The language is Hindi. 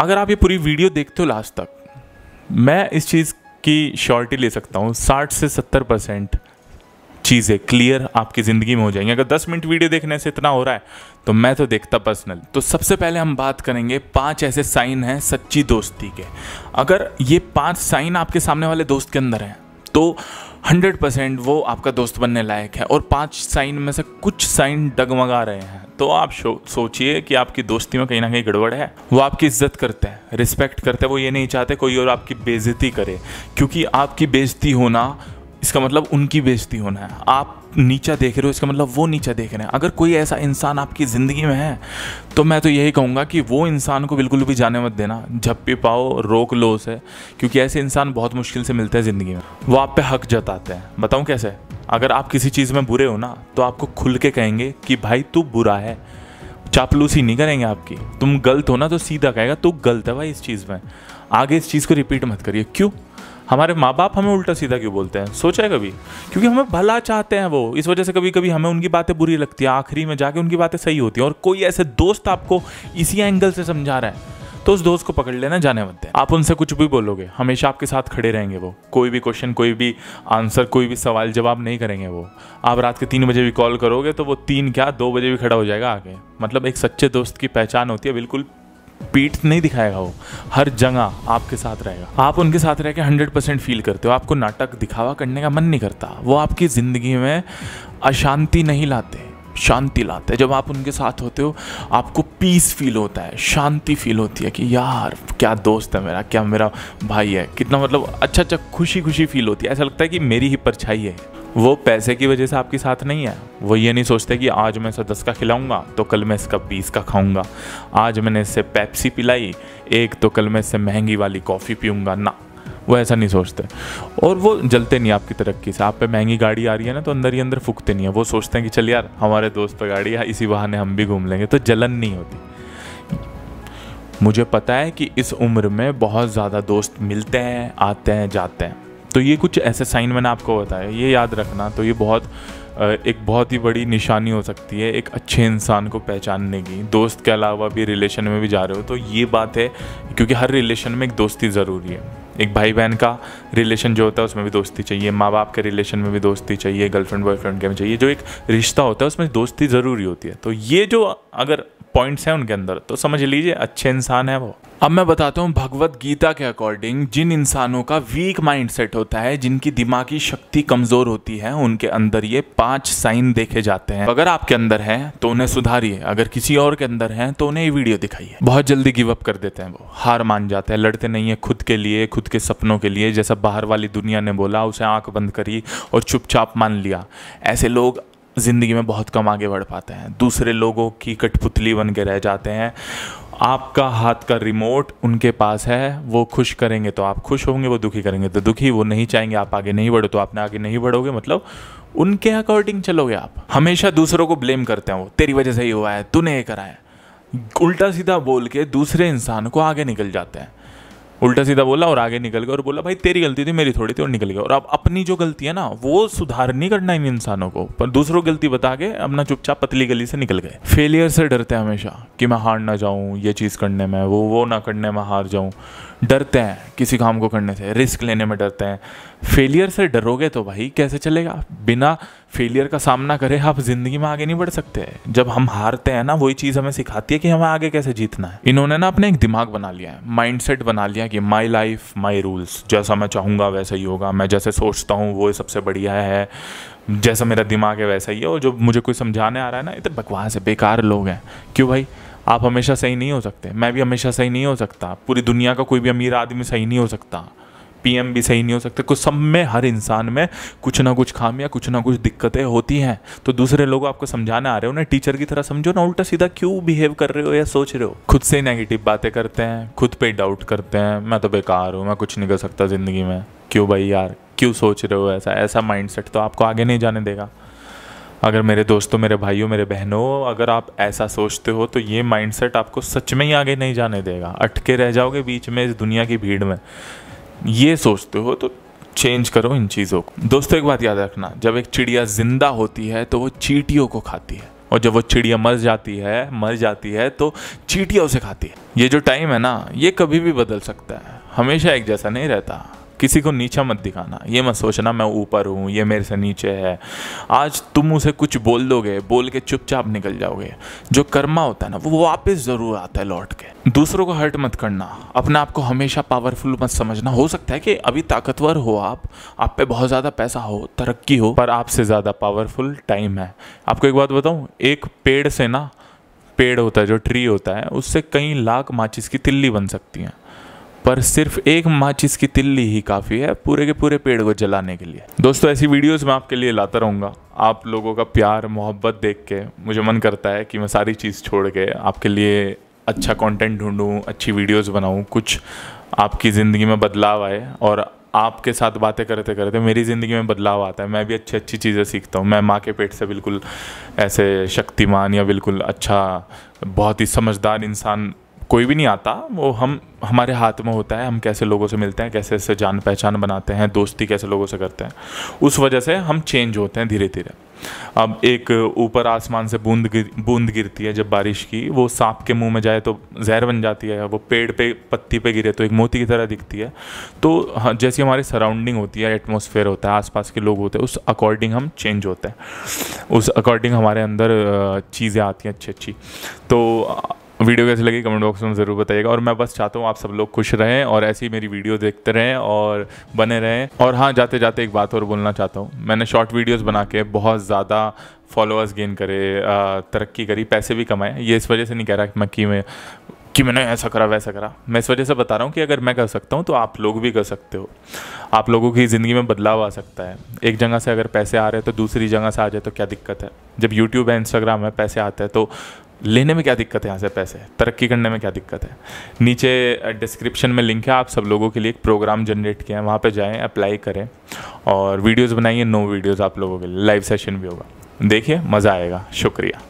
अगर आप ये पूरी वीडियो देखते हो लास्ट तक मैं इस चीज़ की श्योरिटी ले सकता हूँ साठ से सत्तर परसेंट चीज़ें क्लियर आपकी ज़िंदगी में हो जाएंगी अगर दस मिनट वीडियो देखने से इतना हो रहा है तो मैं तो देखता पर्सनल तो सबसे पहले हम बात करेंगे पांच ऐसे साइन हैं सच्ची दोस्ती के अगर ये पांच साइन आपके सामने वाले दोस्त के अंदर हैं तो 100 परसेंट वो आपका दोस्त बनने लायक है और पांच साइन में से कुछ साइन डगमगा रहे हैं तो आप सोचिए कि आपकी दोस्ती में कहीं ना कहीं गड़बड़ है वो आपकी इज्जत करते हैं रिस्पेक्ट करते हैं वो ये नहीं चाहते कोई और आपकी बेजती करे क्योंकि आपकी बेजती होना इसका मतलब उनकी बेजती होना है आप नीचा देख रहे हो इसका मतलब वो नीचा देख रहे हैं अगर कोई ऐसा इंसान आपकी ज़िंदगी में है तो मैं तो यही कहूँगा कि वो इंसान को बिल्कुल भी जाने मत देना झप्पी पाओ रोक लो उसे क्योंकि ऐसे इंसान बहुत मुश्किल से मिलते हैं ज़िंदगी में वो आप पे हक जताते हैं बताऊँ कैसे अगर आप किसी चीज़ में बुरे हो ना तो आपको खुल के कहेंगे कि भाई तू बुरा है चापलूसी नहीं करेंगे आपकी तुम गलत हो ना तो सीधा कहेगा तू गलत है भाई इस चीज़ में आगे इस चीज़ को रिपीट मत करिए क्यों हमारे माँ बाप हमें उल्टा सीधा क्यों बोलते हैं सोचा है कभी क्योंकि हमें भला चाहते हैं वो इस वजह से कभी कभी हमें उनकी बातें बुरी लगती है आखिरी में जाके उनकी बातें सही होती हैं और कोई ऐसे दोस्त आपको इसी एंगल से समझा रहा है तो उस दोस्त को पकड़ लेना जाने मत देना आप उनसे कुछ भी बोलोगे हमेशा आपके साथ खड़े रहेंगे वो कोई भी क्वेश्चन कोई भी आंसर कोई भी सवाल जवाब नहीं करेंगे वो आप रात के तीन बजे भी कॉल करोगे तो वो तीन क्या दो बजे भी खड़ा हो जाएगा आगे मतलब एक सच्चे दोस्त की पहचान होती है बिल्कुल पीठ नहीं दिखाएगा वो हर जगह आपके साथ रहेगा आप उनके साथ रह के हंड्रेड परसेंट फील करते हो आपको नाटक दिखावा करने का मन नहीं करता वो आपकी ज़िंदगी में अशांति नहीं लाते शांति लाता है जब आप उनके साथ होते हो आपको पीस फील होता है शांति फील होती है कि यार क्या दोस्त है मेरा क्या मेरा भाई है कितना मतलब अच्छा अच्छा खुशी खुशी फील होती है ऐसा लगता है कि मेरी ही परछाई है वो पैसे की वजह से आपके साथ नहीं है वो ये नहीं सोचते कि आज मैं इसे दस का खिलाऊंगा तो कल मैं इसका बीस का खाऊंगा आज मैंने इससे पेप्सी पिलाई एक तो कल मैं इससे महंगी वाली कॉफ़ी पीऊँगा ना वो ऐसा नहीं सोचते और वो जलते नहीं आपकी तरक्की से आप पे महंगी गाड़ी आ रही है ना तो अंदर ही अंदर फूकते नहीं है वो सोचते हैं कि चल यार हमारे दोस्त पर गाड़ी है इसी बहाने हम भी घूम लेंगे तो जलन नहीं होती मुझे पता है कि इस उम्र में बहुत ज़्यादा दोस्त मिलते हैं आते हैं जाते हैं तो ये कुछ ऐसे साइन मैंने आपको बताया ये याद रखना तो ये बहुत एक बहुत ही बड़ी निशानी हो सकती है एक अच्छे इंसान को पहचानने की दोस्त के अलावा भी रिलेशन में भी जा रहे हो तो ये बात है क्योंकि हर रिलेशन में एक दोस्ती ज़रूरी है एक भाई बहन का रिलेशन जो होता है उसमें भी दोस्ती चाहिए माँ बाप के रिलेशन में भी दोस्ती चाहिए गर्लफ्रेंड बॉयफ्रेंड के में चाहिए जो एक रिश्ता होता है उसमें दोस्ती ज़रूरी होती है तो ये जो अगर पॉइंट्स हैं उनके अंदर तो समझ लीजिए अच्छे इंसान है वो अब मैं बताता हूँ भगवत गीता के अकॉर्डिंग जिन इंसानों का वीक माइंड सेट होता है जिनकी दिमागी शक्ति कमज़ोर होती है उनके अंदर ये पांच साइन देखे जाते हैं अगर आपके अंदर है तो उन्हें सुधारिए अगर किसी और के अंदर है तो उन्हें ये वीडियो दिखाइए बहुत जल्दी गिव अप कर देते हैं वो हार मान जाते हैं लड़ते नहीं है खुद के लिए खुद के सपनों के लिए जैसा बाहर वाली दुनिया ने बोला उसे आंख बंद करी और चुपचाप मान लिया ऐसे लोग ज़िंदगी में बहुत कम आगे बढ़ पाते हैं दूसरे लोगों की कठपुतली बन के रह जाते हैं आपका हाथ का रिमोट उनके पास है वो खुश करेंगे तो आप खुश होंगे वो दुखी करेंगे तो दुखी वो नहीं चाहेंगे आप आगे नहीं बढ़ो तो आपने आगे नहीं बढ़ोगे मतलब उनके अकॉर्डिंग चलोगे आप हमेशा दूसरों को ब्लेम करते हैं वो तेरी वजह से ही हुआ है तूने ये करा है उल्टा सीधा बोल के दूसरे इंसान को आगे निकल जाते हैं उल्टा सीधा बोला और आगे निकल गया और बोला भाई तेरी गलती थी मेरी थोड़ी थी और निकल गया और अब अपनी जो गलती है ना वो सुधार नहीं करना इन इंसानों को पर दूसरों गलती बता के अपना चुपचाप पतली गली से निकल गए फेलियर से डरते हैं हमेशा कि मैं हार ना जाऊँ ये चीज़ करने में वो वो ना करने में हार जाऊँ डरते हैं किसी काम को करने से रिस्क लेने में डरते हैं फेलियर से डरोगे तो भाई कैसे चलेगा बिना फेलियर का सामना करे आप ज़िंदगी में आगे नहीं बढ़ सकते जब हम हारते हैं ना वही चीज़ हमें सिखाती है कि हमें आगे कैसे जीतना है इन्होंने ना अपने एक दिमाग बना लिया है माइंड बना लिया कि माई लाइफ माई रूल्स जैसा मैं चाहूँगा वैसा ही होगा मैं जैसे सोचता हूँ वो सबसे बढ़िया है जैसा मेरा दिमाग है वैसा ही है और जो मुझे कोई समझाने आ रहा है ना इतने बकवास है बेकार लोग हैं क्यों भाई आप हमेशा सही नहीं हो सकते मैं भी हमेशा सही नहीं हो सकता पूरी दुनिया का कोई भी अमीर आदमी सही नहीं हो सकता पीएम भी सही नहीं हो सकते कुछ सब में हर इंसान में कुछ ना कुछ खामियां कुछ ना कुछ दिक्कतें होती हैं तो दूसरे लोग आपको समझाने आ रहे हो ना टीचर की तरह समझो ना उल्टा सीधा क्यों बिहेव कर रहे हो या सोच रहे हो खुद से नेगेटिव बातें करते हैं खुद पे डाउट करते हैं मैं तो बेकार हूँ मैं कुछ नहीं कर सकता ज़िंदगी में क्यों भाई यार क्यों सोच रहे हो ऐसा ऐसा माइंडसेट तो आपको आगे नहीं जाने देगा अगर मेरे दोस्तों मेरे भाइयों मेरे बहनों अगर आप ऐसा सोचते हो तो ये माइंडसेट आपको सच में ही आगे नहीं जाने देगा अटके रह जाओगे बीच में इस दुनिया की भीड़ में ये सोचते हो तो चेंज करो इन चीज़ों को दोस्तों एक बात याद रखना जब एक चिड़िया ज़िंदा होती है तो वो चीटियों को खाती है और जब वो चिड़िया मर जाती है मर जाती है तो चीटियाँ उसे खाती है ये जो टाइम है ना ये कभी भी बदल सकता है हमेशा एक जैसा नहीं रहता किसी को नीचा मत दिखाना ये मत सोचना मैं ऊपर हूँ ये मेरे से नीचे है आज तुम उसे कुछ बोल दोगे बोल के चुपचाप निकल जाओगे जो कर्मा होता है ना वो वापस ज़रूर आता है लौट के दूसरों को हर्ट मत करना अपने आप को हमेशा पावरफुल मत समझना हो सकता है कि अभी ताकतवर हो आप आप पे बहुत ज़्यादा पैसा हो तरक्की हो पर आपसे ज़्यादा पावरफुल टाइम है आपको एक बात बताऊँ एक पेड़ से ना पेड़ होता है जो ट्री होता है उससे कई लाख माचिस की तिल्ली बन सकती हैं पर सिर्फ एक माचिस की तिल्ली ही काफ़ी है पूरे के पूरे पेड़ को जलाने के लिए दोस्तों ऐसी वीडियोस मैं आपके लिए लाता रहूँगा आप लोगों का प्यार मोहब्बत देख के मुझे मन करता है कि मैं सारी चीज़ छोड़ के आपके लिए अच्छा कंटेंट ढूंढूं अच्छी वीडियोस बनाऊं कुछ आपकी ज़िंदगी में बदलाव आए और आपके साथ बातें करते करते मेरी ज़िंदगी में बदलाव आता है मैं भी अच्छी अच्छी चीज़ें सीखता हूँ मैं माँ के पेट से बिल्कुल ऐसे शक्तिमान या बिल्कुल अच्छा बहुत ही समझदार इंसान कोई भी नहीं आता वो हम हमारे हाथ में होता है हम कैसे लोगों से मिलते हैं कैसे ऐसे जान पहचान बनाते हैं दोस्ती कैसे लोगों से करते हैं उस वजह से हम चेंज होते हैं धीरे धीरे अब एक ऊपर आसमान से बूंद गिर बूंद गिरती है जब बारिश की वो सांप के मुंह में जाए तो जहर बन जाती है वो पेड़ पे पत्ती पे गिरे तो एक मोती की तरह दिखती है तो हाँ, जैसी हमारी सराउंडिंग होती है एटमोसफेयर होता है आसपास के लोग होते हैं उस अकॉर्डिंग हम चेंज होते हैं उस अकॉर्डिंग हमारे अंदर चीज़ें आती हैं अच्छी अच्छी तो वीडियो कैसी लगी कमेंट बॉक्स में ज़रूर बताइएगा और मैं बस चाहता हूँ आप सब लोग खुश रहें और ऐसी ही मेरी वीडियो देखते रहें और बने रहें और हाँ जाते जाते एक बात और बोलना चाहता हूँ मैंने शॉर्ट वीडियोस बना के बहुत ज़्यादा फॉलोअर्स गेन करे तरक्की करी पैसे भी कमाए ये इस वजह से नहीं कह रहा मैं कि मैं कि मैंने ऐसा करा वैसा करा मैं इस वजह से बता रहा हूँ कि अगर मैं कर सकता हूँ तो आप लोग भी कर सकते हो आप लोगों की ज़िंदगी में बदलाव आ सकता है एक जगह से अगर पैसे आ रहे हैं तो दूसरी जगह से आ जाए तो क्या दिक्कत है जब यूट्यूब है इंस्टाग्राम है पैसे आते हैं तो लेने में क्या दिक्कत है यहाँ से पैसे तरक्की करने में क्या दिक्कत है नीचे डिस्क्रिप्शन में लिंक है आप सब लोगों के लिए एक प्रोग्राम जनरेट किया है वहाँ पे जाएं अप्लाई करें और वीडियोस बनाइए नो वीडियोस आप लोगों के लिए लाइव सेशन भी होगा देखिए मज़ा आएगा शुक्रिया